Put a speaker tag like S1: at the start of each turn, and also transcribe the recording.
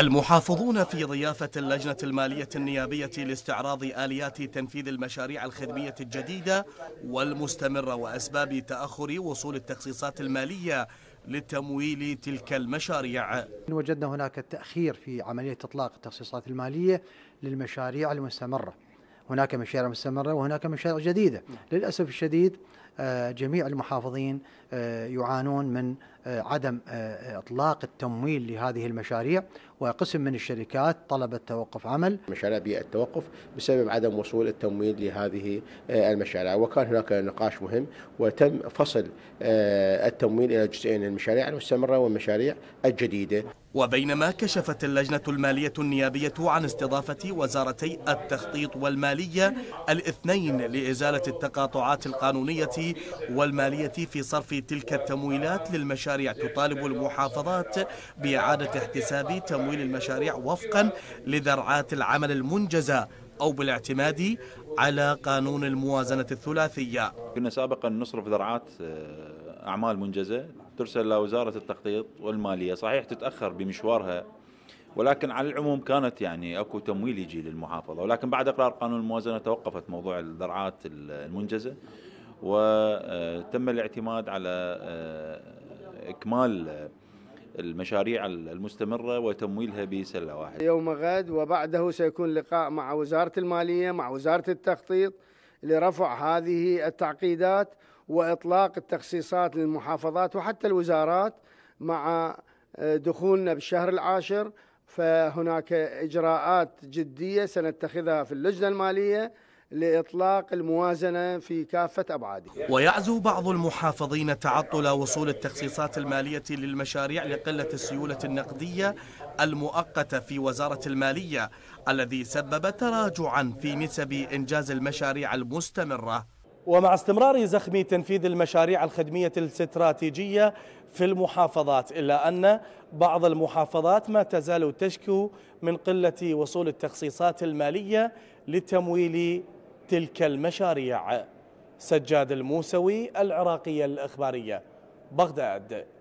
S1: المحافظون في ضيافة اللجنة المالية النيابية لاستعراض آليات تنفيذ المشاريع الخدمية الجديدة والمستمرة وأسباب تأخر وصول التخصيصات المالية لتمويل تلك المشاريع
S2: وجدنا هناك تأخير في عملية إطلاق التخصيصات المالية للمشاريع المستمرة هناك مشاريع مستمرة وهناك مشاريع جديدة نعم. للأسف الشديد جميع المحافظين آه، يعانون من آه، عدم آه، اطلاق التمويل لهذه المشاريع وقسم من الشركات طلبت توقف عمل
S3: مشاريع بيئة التوقف بسبب عدم وصول التمويل لهذه المشاريع وكان هناك نقاش مهم وتم فصل التمويل إلى جزئين المشاريع المستمرة والمشاريع الجديدة
S1: وبينما كشفت اللجنة المالية النيابية عن استضافة وزارتي التخطيط والمالية الاثنين لإزالة التقاطعات القانونية والمالية في صرف تلك التمويلات للمشاريع تطالب المحافظات بإعادة احتساب تمويل المشاريع وفقا لذرعات العمل المنجزة أو بالاعتماد
S4: على قانون الموازنة الثلاثية كنا سابقا نصرف ذرعات آه، أعمال منجزة ترسل لوزارة التخطيط والمالية صحيح تتأخر بمشوارها ولكن على العموم كانت يعني اكو تمويل يجي للمحافظه ولكن بعد اقرار قانون الموازنه توقفت موضوع الذرعات المنجزه وتم آه، الاعتماد على آه، اكمال المشاريع المستمرة وتمويلها بسلة واحدة
S5: يوم غد وبعده سيكون لقاء مع وزارة المالية مع وزارة التخطيط لرفع هذه التعقيدات واطلاق التخصيصات للمحافظات وحتى الوزارات مع آه، دخولنا بالشهر العاشر فهناك اجراءات جديه سنتخذها في اللجنه الماليه لاطلاق الموازنه في كافه ابعادها.
S1: ويعزو بعض المحافظين تعطل وصول التخصيصات الماليه للمشاريع لقله السيوله النقديه المؤقته في وزاره الماليه الذي سبب تراجعا في نسب انجاز المشاريع المستمره ومع استمرار زخم تنفيذ المشاريع الخدمية الاستراتيجية في المحافظات إلا أن بعض المحافظات ما تزال تشكو من قلة وصول التخصيصات المالية لتمويل تلك المشاريع سجاد الموسوي العراقية الإخبارية بغداد